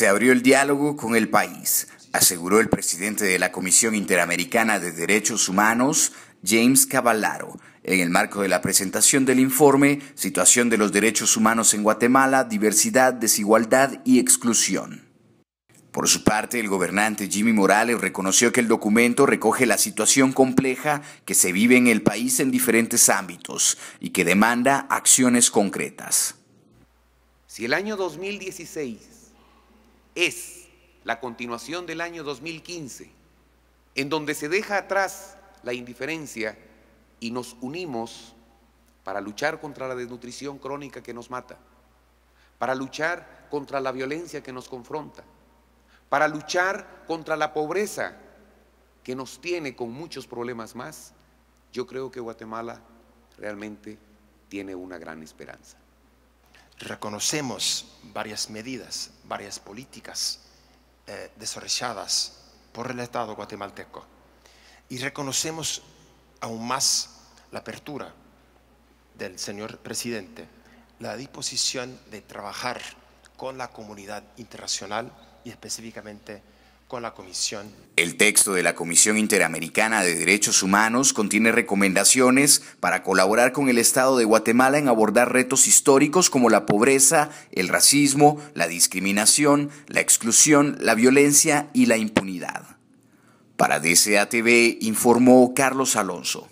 Se abrió el diálogo con el país, aseguró el presidente de la Comisión Interamericana de Derechos Humanos, James Cavallaro, en el marco de la presentación del informe Situación de los Derechos Humanos en Guatemala, Diversidad, Desigualdad y Exclusión. Por su parte, el gobernante Jimmy Morales reconoció que el documento recoge la situación compleja que se vive en el país en diferentes ámbitos y que demanda acciones concretas. Si el año 2016 es la continuación del año 2015, en donde se deja atrás la indiferencia y nos unimos para luchar contra la desnutrición crónica que nos mata, para luchar contra la violencia que nos confronta, para luchar contra la pobreza que nos tiene con muchos problemas más, yo creo que Guatemala realmente tiene una gran esperanza reconocemos varias medidas, varias políticas eh, desarrolladas por el Estado guatemalteco y reconocemos aún más la apertura del señor presidente, la disposición de trabajar con la comunidad internacional y específicamente el texto de la Comisión Interamericana de Derechos Humanos contiene recomendaciones para colaborar con el Estado de Guatemala en abordar retos históricos como la pobreza, el racismo, la discriminación, la exclusión, la violencia y la impunidad. Para DCATV informó Carlos Alonso.